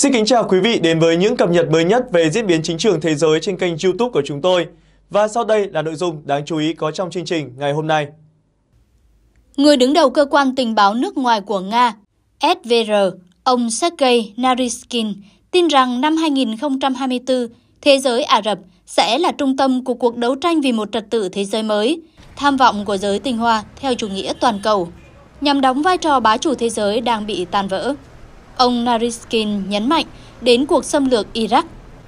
Xin kính chào quý vị đến với những cập nhật mới nhất về diễn biến chính trường thế giới trên kênh YouTube của chúng tôi. Và sau đây là nội dung đáng chú ý có trong chương trình ngày hôm nay. Người đứng đầu cơ quan tình báo nước ngoài của Nga, SVR, ông Sergei Naryshkin, tin rằng năm 2024, thế giới Ả Rập sẽ là trung tâm của cuộc đấu tranh vì một trật tự thế giới mới, tham vọng của giới tinh hoa theo chủ nghĩa toàn cầu, nhằm đóng vai trò bá chủ thế giới đang bị tan vỡ. Ông Nariskin nhấn mạnh đến cuộc xâm lược Iraq,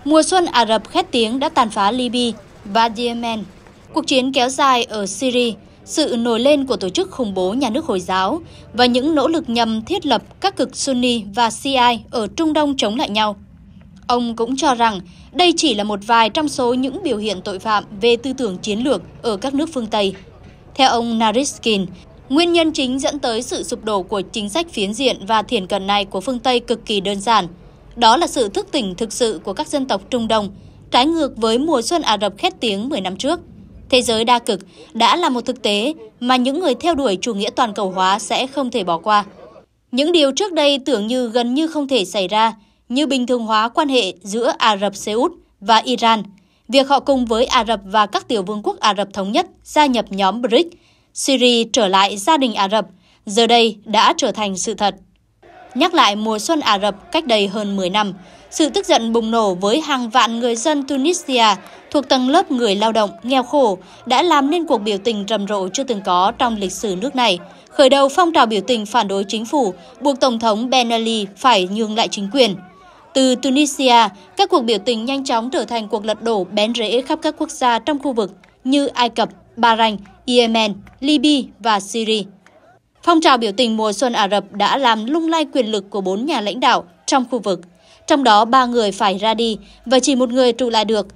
mùa xuân Ả Rập khét tiếng đã tàn phá Libya và Yemen, cuộc chiến kéo dài ở Syria, sự nổi lên của tổ chức khủng bố nhà nước Hồi giáo và những nỗ lực nhằm thiết lập các cực Sunni và Shia ở Trung Đông chống lại nhau. Ông cũng cho rằng đây chỉ là một vài trong số những biểu hiện tội phạm về tư tưởng chiến lược ở các nước phương Tây. Theo ông Nariskin, Nguyên nhân chính dẫn tới sự sụp đổ của chính sách phiến diện và thiển cận này của phương Tây cực kỳ đơn giản. Đó là sự thức tỉnh thực sự của các dân tộc Trung Đông, trái ngược với mùa xuân Ả Rập khét tiếng 10 năm trước. Thế giới đa cực đã là một thực tế mà những người theo đuổi chủ nghĩa toàn cầu hóa sẽ không thể bỏ qua. Những điều trước đây tưởng như gần như không thể xảy ra, như bình thường hóa quan hệ giữa Ả Rập Xê Út và Iran, việc họ cùng với Ả Rập và các tiểu vương quốc Ả Rập Thống Nhất gia nhập nhóm BRICS Syria trở lại gia đình Ả Rập, giờ đây đã trở thành sự thật. Nhắc lại mùa xuân Ả Rập cách đây hơn 10 năm, sự tức giận bùng nổ với hàng vạn người dân Tunisia thuộc tầng lớp người lao động, nghèo khổ đã làm nên cuộc biểu tình rầm rộ chưa từng có trong lịch sử nước này. Khởi đầu phong trào biểu tình phản đối chính phủ, buộc Tổng thống Ben Ali phải nhường lại chính quyền. Từ Tunisia, các cuộc biểu tình nhanh chóng trở thành cuộc lật đổ bén rễ khắp các quốc gia trong khu vực như Ai Cập, Bahrain, Yemen, Libya và Syria. Phong trào biểu tình mùa xuân Ả Rập đã làm lung lay quyền lực của bốn nhà lãnh đạo trong khu vực, trong đó ba người phải ra đi và chỉ một người trụ lại được.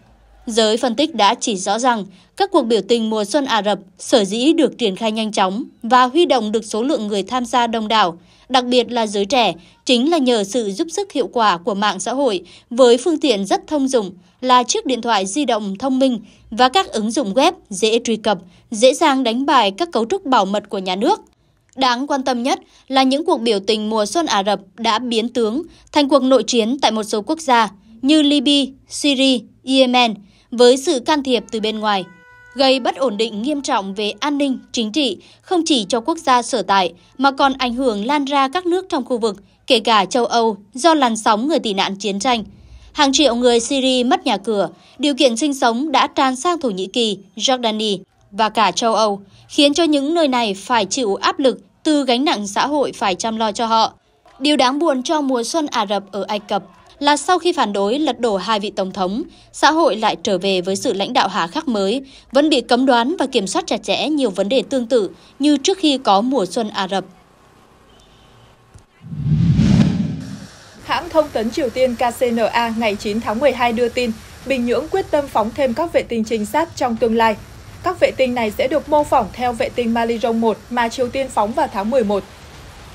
Giới phân tích đã chỉ rõ rằng các cuộc biểu tình mùa xuân Ả Rập sở dĩ được triển khai nhanh chóng và huy động được số lượng người tham gia đông đảo, đặc biệt là giới trẻ, chính là nhờ sự giúp sức hiệu quả của mạng xã hội với phương tiện rất thông dụng là chiếc điện thoại di động thông minh và các ứng dụng web dễ truy cập, dễ dàng đánh bại các cấu trúc bảo mật của nhà nước. Đáng quan tâm nhất là những cuộc biểu tình mùa xuân Ả Rập đã biến tướng thành cuộc nội chiến tại một số quốc gia như Libya, Syria, Yemen với sự can thiệp từ bên ngoài, gây bất ổn định nghiêm trọng về an ninh, chính trị không chỉ cho quốc gia sở tại mà còn ảnh hưởng lan ra các nước trong khu vực, kể cả châu Âu do làn sóng người tị nạn chiến tranh – Hàng triệu người Syria mất nhà cửa, điều kiện sinh sống đã tràn sang Thổ Nhĩ Kỳ, Jordani và cả châu Âu, khiến cho những nơi này phải chịu áp lực từ gánh nặng xã hội phải chăm lo cho họ. Điều đáng buồn cho mùa xuân Ả Rập ở Ai Cập là sau khi phản đối lật đổ hai vị tổng thống, xã hội lại trở về với sự lãnh đạo hà khắc mới, vẫn bị cấm đoán và kiểm soát chặt chẽ nhiều vấn đề tương tự như trước khi có mùa xuân Ả Rập. Hãng thông tấn Triều Tiên KCNA ngày 9 tháng 12 đưa tin, Bình Nhưỡng quyết tâm phóng thêm các vệ tinh trinh sát trong tương lai. Các vệ tinh này sẽ được mô phỏng theo vệ tinh Marirong 1 mà Triều Tiên phóng vào tháng 11.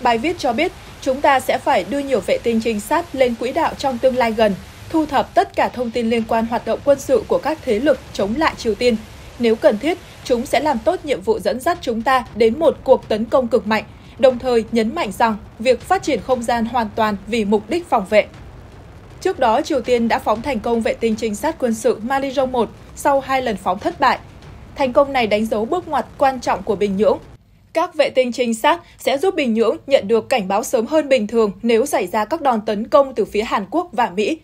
Bài viết cho biết, chúng ta sẽ phải đưa nhiều vệ tinh trinh sát lên quỹ đạo trong tương lai gần, thu thập tất cả thông tin liên quan hoạt động quân sự của các thế lực chống lại Triều Tiên. Nếu cần thiết, chúng sẽ làm tốt nhiệm vụ dẫn dắt chúng ta đến một cuộc tấn công cực mạnh – đồng thời nhấn mạnh rằng việc phát triển không gian hoàn toàn vì mục đích phòng vệ. Trước đó, Triều Tiên đã phóng thành công vệ tinh trinh sát quân sự Marirong-1 sau hai lần phóng thất bại. Thành công này đánh dấu bước ngoặt quan trọng của Bình Nhưỡng. Các vệ tinh trinh sát sẽ giúp Bình Nhưỡng nhận được cảnh báo sớm hơn bình thường nếu xảy ra các đòn tấn công từ phía Hàn Quốc và Mỹ.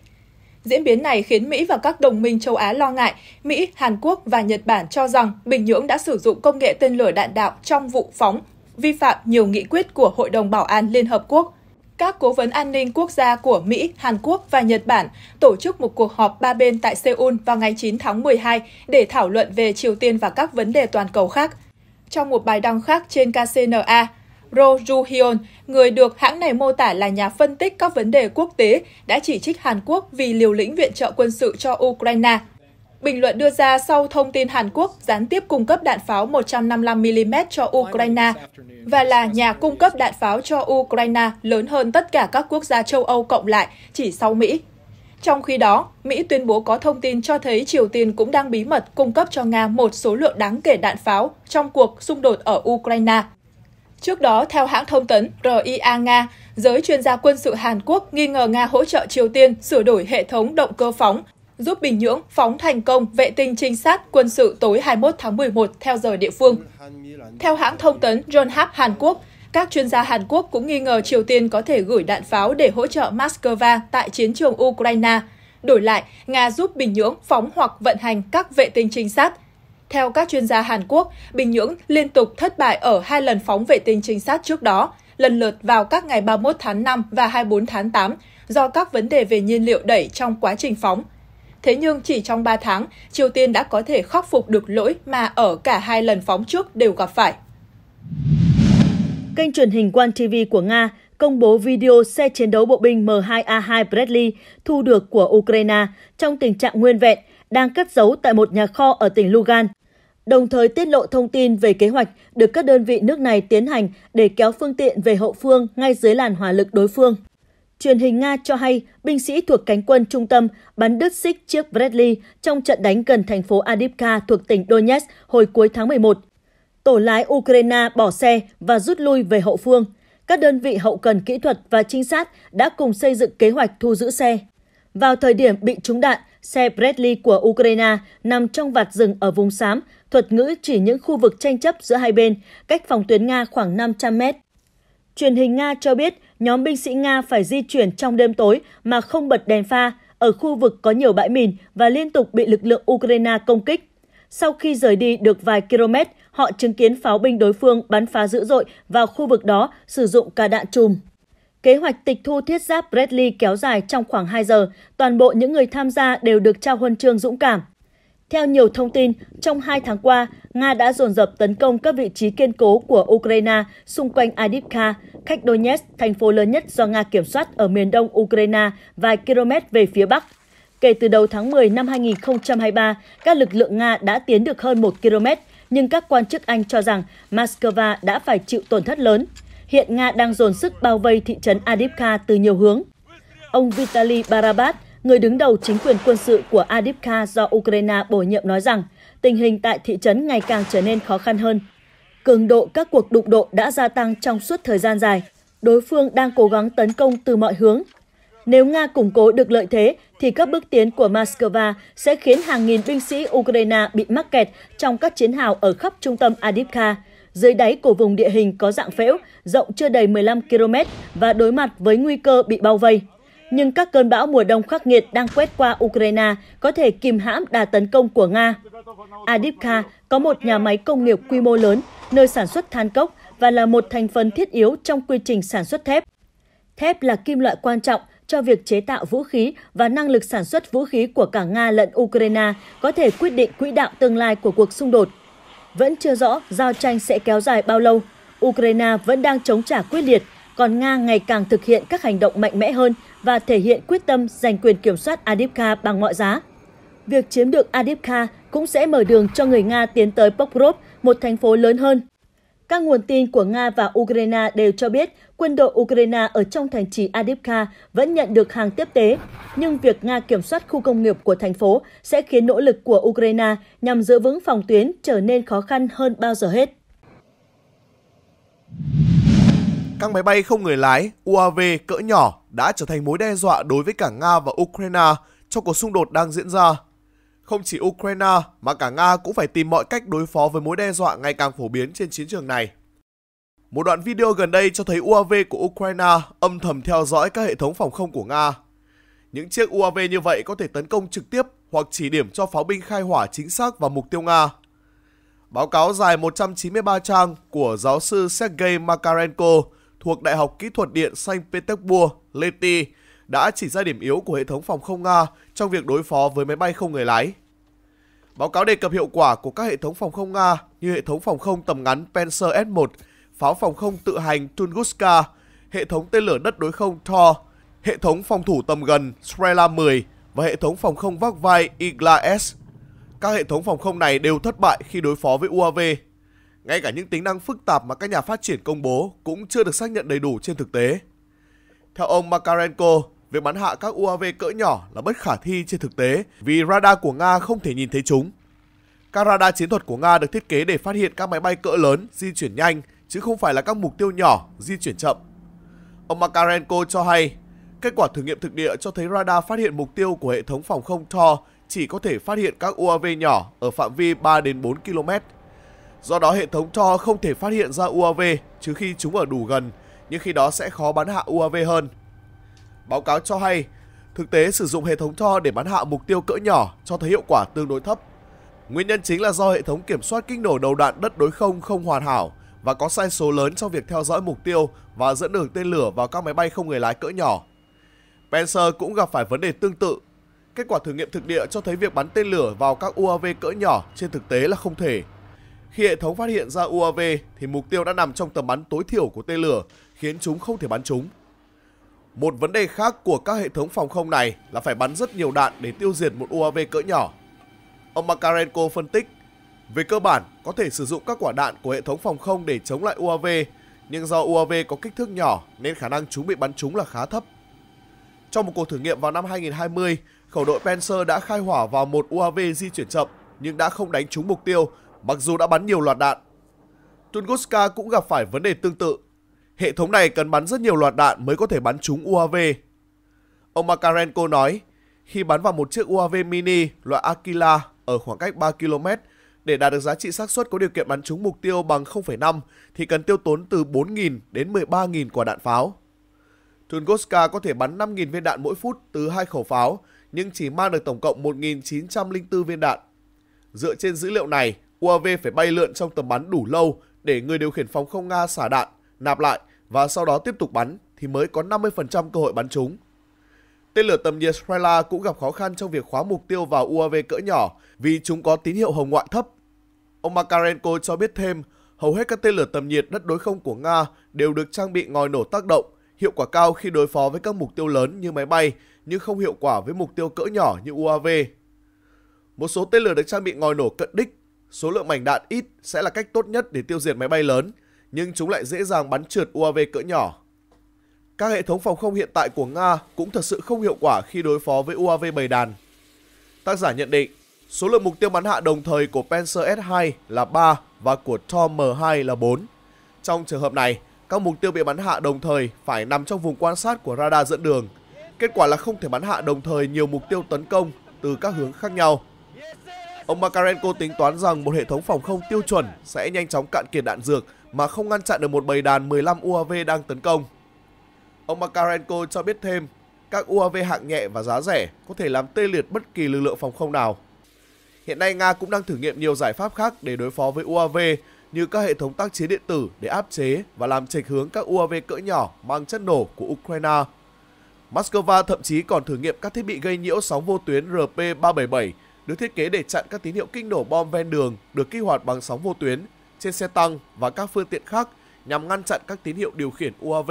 Diễn biến này khiến Mỹ và các đồng minh châu Á lo ngại. Mỹ, Hàn Quốc và Nhật Bản cho rằng Bình Nhưỡng đã sử dụng công nghệ tên lửa đạn đạo trong vụ phóng vi phạm nhiều nghị quyết của Hội đồng Bảo an Liên Hợp Quốc. Các cố vấn an ninh quốc gia của Mỹ, Hàn Quốc và Nhật Bản tổ chức một cuộc họp ba bên tại Seoul vào ngày 9 tháng 12 để thảo luận về Triều Tiên và các vấn đề toàn cầu khác. Trong một bài đăng khác trên KCNA, Ro Ju-hyun, người được hãng này mô tả là nhà phân tích các vấn đề quốc tế, đã chỉ trích Hàn Quốc vì liều lĩnh viện trợ quân sự cho Ukraine – Bình luận đưa ra sau thông tin Hàn Quốc gián tiếp cung cấp đạn pháo 155mm cho Ukraine và là nhà cung cấp đạn pháo cho Ukraine lớn hơn tất cả các quốc gia châu Âu cộng lại, chỉ sau Mỹ. Trong khi đó, Mỹ tuyên bố có thông tin cho thấy Triều Tiên cũng đang bí mật cung cấp cho Nga một số lượng đáng kể đạn pháo trong cuộc xung đột ở Ukraine. Trước đó, theo hãng thông tấn RIA Nga, giới chuyên gia quân sự Hàn Quốc nghi ngờ Nga hỗ trợ Triều Tiên sửa đổi hệ thống động cơ phóng giúp Bình Nhưỡng phóng thành công vệ tinh trinh sát quân sự tối 21 tháng 11 theo giờ địa phương. Theo hãng thông tấn Yonhap Hàn Quốc, các chuyên gia Hàn Quốc cũng nghi ngờ Triều Tiên có thể gửi đạn pháo để hỗ trợ Moscow tại chiến trường Ukraine. Đổi lại, Nga giúp Bình Nhưỡng phóng hoặc vận hành các vệ tinh trinh sát. Theo các chuyên gia Hàn Quốc, Bình Nhưỡng liên tục thất bại ở hai lần phóng vệ tinh trinh sát trước đó, lần lượt vào các ngày 31 tháng 5 và 24 tháng 8, do các vấn đề về nhiên liệu đẩy trong quá trình phóng – Thế nhưng chỉ trong 3 tháng, Triều Tiên đã có thể khắc phục được lỗi mà ở cả hai lần phóng trước đều gặp phải. Kênh truyền hình Quan TV của Nga công bố video xe chiến đấu bộ binh M2A2 Bradley thu được của Ukraine trong tình trạng nguyên vẹn, đang cất giấu tại một nhà kho ở tỉnh Lugan, đồng thời tiết lộ thông tin về kế hoạch được các đơn vị nước này tiến hành để kéo phương tiện về hậu phương ngay dưới làn hỏa lực đối phương truyền hình Nga cho hay binh sĩ thuộc cánh quân trung tâm bắn đứt xích chiếc Bradley trong trận đánh gần thành phố Adivka thuộc tỉnh Donetsk hồi cuối tháng 11. Tổ lái Ukraine bỏ xe và rút lui về hậu phương. Các đơn vị hậu cần kỹ thuật và trinh sát đã cùng xây dựng kế hoạch thu giữ xe. Vào thời điểm bị trúng đạn, xe Bradley của Ukraine nằm trong vạt rừng ở vùng xám, thuật ngữ chỉ những khu vực tranh chấp giữa hai bên, cách phòng tuyến Nga khoảng 500 mét truyền hình Nga cho biết nhóm binh sĩ Nga phải di chuyển trong đêm tối mà không bật đèn pha ở khu vực có nhiều bãi mìn và liên tục bị lực lượng Ukraine công kích. Sau khi rời đi được vài km, họ chứng kiến pháo binh đối phương bắn phá dữ dội vào khu vực đó sử dụng cả đạn chùm. Kế hoạch tịch thu thiết giáp Bradley kéo dài trong khoảng 2 giờ, toàn bộ những người tham gia đều được trao huân chương dũng cảm. Theo nhiều thông tin, trong hai tháng qua, Nga đã dồn dập tấn công các vị trí kiên cố của Ukraine xung quanh Adivka, cách Donetsk, thành phố lớn nhất do Nga kiểm soát ở miền đông Ukraine vài km về phía bắc. Kể từ đầu tháng 10 năm 2023, các lực lượng Nga đã tiến được hơn 1 km, nhưng các quan chức Anh cho rằng Moscow đã phải chịu tổn thất lớn. Hiện Nga đang dồn sức bao vây thị trấn Adivka từ nhiều hướng. Ông Vitaly Barabat, người đứng đầu chính quyền quân sự của Adipka do Ukraine bổ nhiệm nói rằng tình hình tại thị trấn ngày càng trở nên khó khăn hơn. Cường độ các cuộc đụng độ đã gia tăng trong suốt thời gian dài. Đối phương đang cố gắng tấn công từ mọi hướng. Nếu Nga củng cố được lợi thế, thì các bước tiến của Moscow sẽ khiến hàng nghìn binh sĩ Ukraine bị mắc kẹt trong các chiến hào ở khắp trung tâm Adipka, dưới đáy của vùng địa hình có dạng phễu, rộng chưa đầy 15 km và đối mặt với nguy cơ bị bao vây nhưng các cơn bão mùa đông khắc nghiệt đang quét qua Ukraine có thể kìm hãm đà tấn công của Nga. Adipka có một nhà máy công nghiệp quy mô lớn, nơi sản xuất than cốc và là một thành phần thiết yếu trong quy trình sản xuất thép. Thép là kim loại quan trọng cho việc chế tạo vũ khí và năng lực sản xuất vũ khí của cả Nga lẫn Ukraine có thể quyết định quỹ đạo tương lai của cuộc xung đột. Vẫn chưa rõ giao tranh sẽ kéo dài bao lâu. Ukraine vẫn đang chống trả quyết liệt, còn Nga ngày càng thực hiện các hành động mạnh mẽ hơn – và thể hiện quyết tâm giành quyền kiểm soát Adipka bằng mọi giá. Việc chiếm được Adipka cũng sẽ mở đường cho người Nga tiến tới Pokrov, một thành phố lớn hơn. Các nguồn tin của Nga và Ukraine đều cho biết quân đội Ukraine ở trong thành trì Adipka vẫn nhận được hàng tiếp tế, nhưng việc Nga kiểm soát khu công nghiệp của thành phố sẽ khiến nỗ lực của Ukraine nhằm giữ vững phòng tuyến trở nên khó khăn hơn bao giờ hết. Các máy bay không người lái UAV cỡ nhỏ đã trở thành mối đe dọa đối với cả Nga và Ukraine trong cuộc xung đột đang diễn ra. Không chỉ Ukraine mà cả Nga cũng phải tìm mọi cách đối phó với mối đe dọa ngày càng phổ biến trên chiến trường này. Một đoạn video gần đây cho thấy UAV của Ukraine âm thầm theo dõi các hệ thống phòng không của Nga. Những chiếc UAV như vậy có thể tấn công trực tiếp hoặc chỉ điểm cho pháo binh khai hỏa chính xác vào mục tiêu Nga. Báo cáo dài 193 trang của giáo sư Sergei Makarenko thuộc Đại học Kỹ thuật Điện Saint Petersburg, Leti, đã chỉ ra điểm yếu của hệ thống phòng không Nga trong việc đối phó với máy bay không người lái. Báo cáo đề cập hiệu quả của các hệ thống phòng không Nga như hệ thống phòng không tầm ngắn Panzer S-1, pháo phòng không tự hành Tunguska, hệ thống tên lửa đất đối không Thor, hệ thống phòng thủ tầm gần Strela 10 và hệ thống phòng không vác vai Igla S. Các hệ thống phòng không này đều thất bại khi đối phó với UAV ngay cả những tính năng phức tạp mà các nhà phát triển công bố cũng chưa được xác nhận đầy đủ trên thực tế. Theo ông Makarenko, việc bắn hạ các UAV cỡ nhỏ là bất khả thi trên thực tế vì radar của Nga không thể nhìn thấy chúng. Các radar chiến thuật của Nga được thiết kế để phát hiện các máy bay cỡ lớn di chuyển nhanh chứ không phải là các mục tiêu nhỏ di chuyển chậm. Ông Makarenko cho hay, kết quả thử nghiệm thực địa cho thấy radar phát hiện mục tiêu của hệ thống phòng không THOR chỉ có thể phát hiện các UAV nhỏ ở phạm vi 3 đến 4 km Do đó hệ thống cho không thể phát hiện ra UAV trừ khi chúng ở đủ gần, nhưng khi đó sẽ khó bắn hạ UAV hơn. Báo cáo cho hay, thực tế sử dụng hệ thống cho để bắn hạ mục tiêu cỡ nhỏ cho thấy hiệu quả tương đối thấp. Nguyên nhân chính là do hệ thống kiểm soát kích nổ đầu đạn đất đối không không hoàn hảo và có sai số lớn trong việc theo dõi mục tiêu và dẫn đường tên lửa vào các máy bay không người lái cỡ nhỏ. Panzer cũng gặp phải vấn đề tương tự. Kết quả thử nghiệm thực địa cho thấy việc bắn tên lửa vào các UAV cỡ nhỏ trên thực tế là không thể khi hệ thống phát hiện ra UAV thì mục tiêu đã nằm trong tầm bắn tối thiểu của tên lửa, khiến chúng không thể bắn chúng. Một vấn đề khác của các hệ thống phòng không này là phải bắn rất nhiều đạn để tiêu diệt một UAV cỡ nhỏ. Ông Makarenko phân tích, về cơ bản có thể sử dụng các quả đạn của hệ thống phòng không để chống lại UAV, nhưng do UAV có kích thước nhỏ nên khả năng chúng bị bắn trúng là khá thấp. Trong một cuộc thử nghiệm vào năm 2020, khẩu đội Panzer đã khai hỏa vào một UAV di chuyển chậm nhưng đã không đánh trúng mục tiêu Mặc dù đã bắn nhiều loạt đạn, Tunguska cũng gặp phải vấn đề tương tự. Hệ thống này cần bắn rất nhiều loạt đạn mới có thể bắn trúng UAV. Ông Makarenko nói, khi bắn vào một chiếc UAV mini loại Aquila ở khoảng cách 3 km, để đạt được giá trị xác suất có điều kiện bắn trúng mục tiêu bằng 0,5 thì cần tiêu tốn từ 4.000 đến 13.000 quả đạn pháo. Tunguska có thể bắn 5.000 viên đạn mỗi phút từ hai khẩu pháo, nhưng chỉ mang được tổng cộng 1.904 viên đạn. Dựa trên dữ liệu này, UAV phải bay lượn trong tầm bắn đủ lâu để người điều khiển phòng không Nga xả đạn, nạp lại và sau đó tiếp tục bắn thì mới có 50% cơ hội bắn trúng. Tên lửa tầm nhiệt Strela cũng gặp khó khăn trong việc khóa mục tiêu vào UAV cỡ nhỏ vì chúng có tín hiệu hồng ngoại thấp. Ông Makarenko cho biết thêm, hầu hết các tên lửa tầm nhiệt đất đối không của Nga đều được trang bị ngòi nổ tác động, hiệu quả cao khi đối phó với các mục tiêu lớn như máy bay nhưng không hiệu quả với mục tiêu cỡ nhỏ như UAV. Một số tên lửa được trang bị ngòi nổ cận đích Số lượng mảnh đạn ít sẽ là cách tốt nhất để tiêu diệt máy bay lớn, nhưng chúng lại dễ dàng bắn trượt UAV cỡ nhỏ. Các hệ thống phòng không hiện tại của Nga cũng thật sự không hiệu quả khi đối phó với UAV bầy đàn. Tác giả nhận định, số lượng mục tiêu bắn hạ đồng thời của Panzer S2 là 3 và của Tom M2 là 4. Trong trường hợp này, các mục tiêu bị bắn hạ đồng thời phải nằm trong vùng quan sát của radar dẫn đường. Kết quả là không thể bắn hạ đồng thời nhiều mục tiêu tấn công từ các hướng khác nhau. Ông Makarenko tính toán rằng một hệ thống phòng không tiêu chuẩn sẽ nhanh chóng cạn kiệt đạn dược mà không ngăn chặn được một bầy đàn 15 UAV đang tấn công. Ông Makarenko cho biết thêm, các UAV hạng nhẹ và giá rẻ có thể làm tê liệt bất kỳ lực lượng phòng không nào. Hiện nay Nga cũng đang thử nghiệm nhiều giải pháp khác để đối phó với UAV như các hệ thống tác chiến điện tử để áp chế và làm chệch hướng các UAV cỡ nhỏ mang chất nổ của Ukraine. Moscow thậm chí còn thử nghiệm các thiết bị gây nhiễu sóng vô tuyến RP-377 được thiết kế để chặn các tín hiệu kinh nổ bom ven đường được kích hoạt bằng sóng vô tuyến trên xe tăng và các phương tiện khác nhằm ngăn chặn các tín hiệu điều khiển UAV